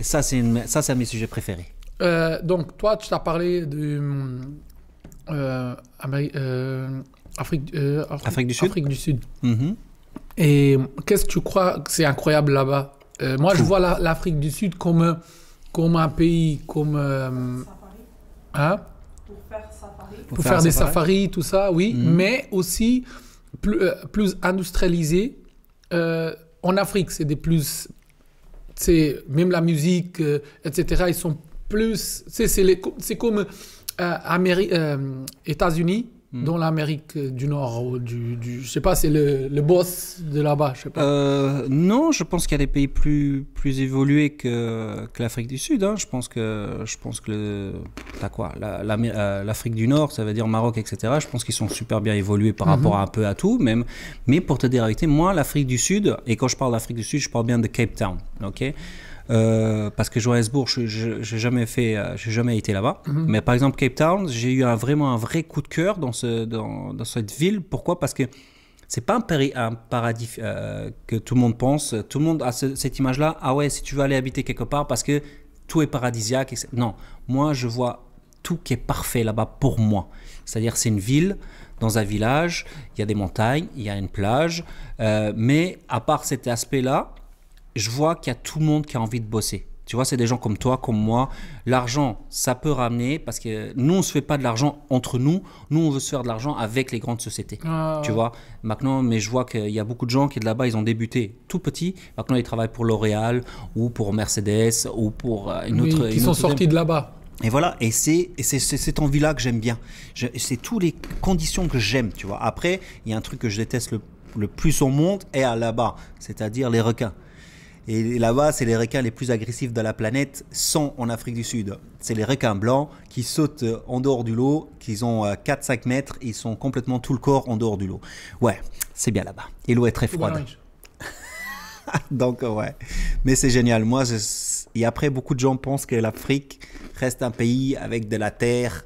ça, c'est un de mes sujets préférés. Euh, donc, toi, tu as parlé de. Euh, euh, euh Afrique, du Sud. du Sud. Mm-hmm. Et qu'est-ce que tu crois que c'est incroyable là-bas Moi, je vois l'Afrique du Sud comme, comme un pays, comme. Hein? Pour faire, Pour faire, des safaris, tout ça, oui. Mm-hmm. Mais aussi plus, plus industrialisé. en Afrique, c'est des plus c'est même la musique, euh, etc., ils sont plus. C'est comme euh, euh États-Unis, Hmm. dans l'Amérique du Nord ou du, Je sais pas, c'est le, boss de là-bas, je sais pas. Euh, non, je pense qu'il y a des pays plus, plus évolués que, l'Afrique du Sud. Hein. Je pense que, je pense que quoi euh, L'Afrique du Nord, ça veut dire Maroc, etc. Je pense qu'ils sont super bien évolués par mhm. rapport à un peu à tout, même. Mais pour te dire la vérité, moi, l'Afrique du Sud, et quand je parle d'Afrique du Sud, je parle bien de Cape Town, ok euh, parce que Johannesburg, je jamais fait, euh, j'ai jamais été là-bas. Mhm. Mais par exemple Cape Town, j'ai eu un, vraiment un vrai coup de cœur dans, ce, dans, cette ville. Pourquoi Parce que c'est pas un, paradis euh, que tout le monde pense. Tout le monde a cette image-là. Ah ouais, si tu veux aller habiter quelque part, parce que tout est paradisiaque. Non, moi je vois tout qui est parfait là-bas pour moi. C'est-à-dire c'est une ville dans un village, il y a des montagnes, il y a une plage, mais à part cet aspect-là, je vois qu'il y a tout le monde qui a envie de bosser. Tu vois, c'est des gens comme toi, comme moi. L'argent, ça peut ramener parce que nous, on ne se fait pas de l'argent entre nous. Nous, on veut se faire de l'argent avec les grandes sociétés. Ah, tu vois, maintenant, mais je vois qu'il y a beaucoup de gens qui, de là-bas, ils ont débuté tout petit. Maintenant, ils travaillent pour L'Oréal ou pour Mercedes ou pour euh, une autre. Oui, qui sont sortis de là-bas. Et voilà, et c'est cette envie-là que j'aime bien. C'est toutes les conditions que j'aime, tu vois. Après, il y a un truc que je déteste le, le plus au monde et à là-bas, c'est-à-dire les requins. Et là-bas, c'est les requins les plus agressifs de la planète sont en Afrique du Sud. C'est les requins blancs qui sautent euh, en dehors du lot, qu'ils ont 4-5 euh, mètres, ils sont complètement tout le corps en dehors du lot. Ouais, c'est bien là-bas. Et l'eau est très froide. Donc euh, ouais, mais c'est génial. Moi, et après, beaucoup de gens pensent que l'Afrique reste un pays avec de la terre,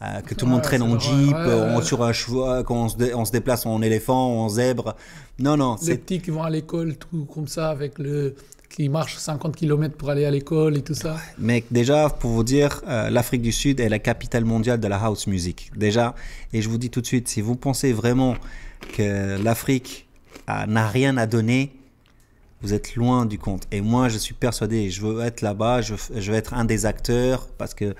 euh, que tout le monde traîne en jeep, on, sur un cheval, quand on se, on déplace en éléphant, en zèbre. Non, non. Les petits qui vont à l'école, tout comme ça, avec le qui marchent 50 km pour aller à l'école et tout ça. Mais déjà, pour vous dire, euh, l'Afrique du Sud est la capitale mondiale de la house music. Déjà, et je vous dis tout de suite, si vous pensez vraiment que l'Afrique ah, n'a rien à donner, vous êtes loin du compte. Et moi, je suis persuadé, je veux être là-bas, je, je, veux être un des acteurs parce que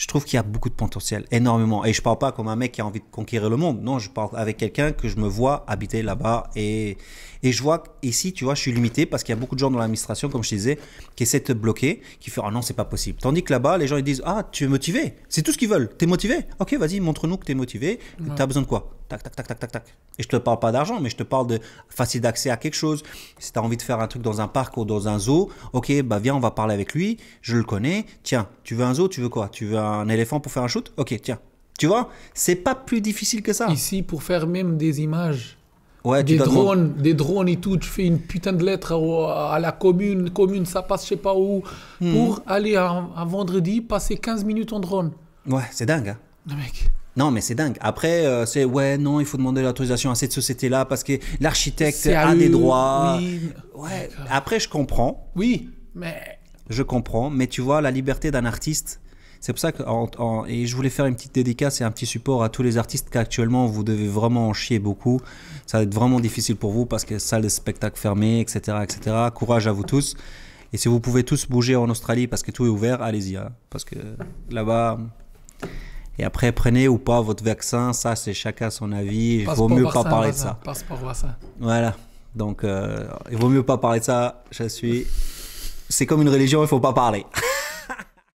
je trouve qu'il y a beaucoup de potentiel, énormément. Et je parle pas comme un mec qui a envie de conquérir le monde. Non, je parle avec quelqu'un que je me vois habiter là-bas. Et, et je vois ici, tu vois, je suis limité parce qu'il y a beaucoup de gens dans l'administration, comme je disais, qui essaient de te bloquer, qui font Ah non, c'est pas possible. Tandis que là-bas, les gens ils disent Ah, tu es motivé. C'est tout ce qu'ils veulent. Tu es motivé. Ok, vas-y, montre-nous que tu es motivé. Tu as besoin de quoi Tac, tac, tac, tac, tac, Et je te parle pas d'argent, mais je te parle de facile d'accès à quelque chose. Si tu as envie de faire un truc dans un parc ou dans un zoo, ok, bah viens, on va parler avec lui. Je le connais. Tiens, tu veux un zoo, tu veux quoi Tu veux un éléphant pour faire un shoot Ok, tiens. Tu vois C'est pas plus difficile que ça. Ici, pour faire même des images. Ouais, des drones, des drones et tout. Tu fais une putain de lettre à, la commune, commune, ça passe je sais pas où, hmm. pour aller un, vendredi passer 15 minutes en drone. Ouais, c'est dingue. Hein. Mec. Non, mais c'est dingue. Après, euh, c'est ouais, non, il faut demander l'autorisation à cette société-là parce que l'architecte a des droits. Oui. Après, je comprends. Oui, mais. Je comprends, mais tu vois, la liberté d'un artiste, c'est pour ça que. et je voulais faire une petite dédicace et un petit support à tous les artistes qu'actuellement vous devez vraiment en chier beaucoup. Ça va être vraiment difficile pour vous parce que salle de spectacle fermée, etc., etc. Courage à vous tous. Et si vous pouvez tous bouger en Australie parce que tout est ouvert, allez-y. Hein. parce que là-bas. Et après, prenez ou pas votre vaccin, ça c'est chacun son avis. Il vaut mieux pas parler de ça. Voilà. Donc, euh, il vaut mieux pas parler de ça. Je suis. C'est comme une religion, il faut pas parler.